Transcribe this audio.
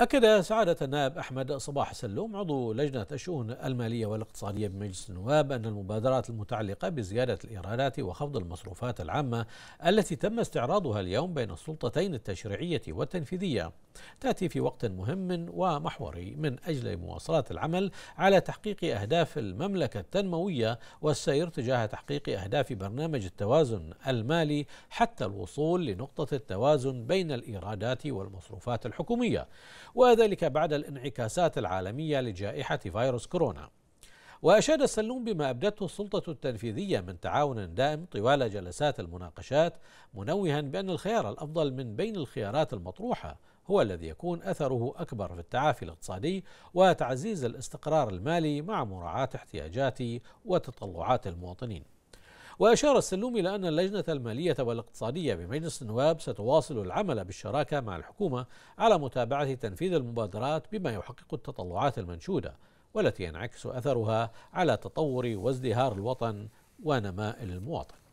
أكد سعادة النائب أحمد صباح سلوم عضو لجنة الشؤون المالية والاقتصادية بمجلس النواب أن المبادرات المتعلقة بزيادة الإيرادات وخفض المصروفات العامة التي تم استعراضها اليوم بين السلطتين التشريعية والتنفيذية تأتي في وقت مهم ومحوري من أجل مواصلة العمل على تحقيق أهداف المملكة التنموية والسير تجاه تحقيق أهداف برنامج التوازن المالي حتى الوصول لنقطة التوازن بين الإيرادات والمصروفات الحكومية وذلك بعد الانعكاسات العالمية لجائحة فيروس كورونا وأشاد السلوم بما أبدته السلطة التنفيذية من تعاون دائم طوال جلسات المناقشات منوها بأن الخيار الأفضل من بين الخيارات المطروحة هو الذي يكون أثره أكبر في التعافي الاقتصادي وتعزيز الاستقرار المالي مع مراعاة احتياجات وتطلعات المواطنين وأشار السلوم إلى أن اللجنة المالية والاقتصادية بمجلس النواب ستواصل العمل بالشراكة مع الحكومة على متابعة تنفيذ المبادرات بما يحقق التطلعات المنشودة والتي ينعكس أثرها على تطور وازدهار الوطن ونماء المواطن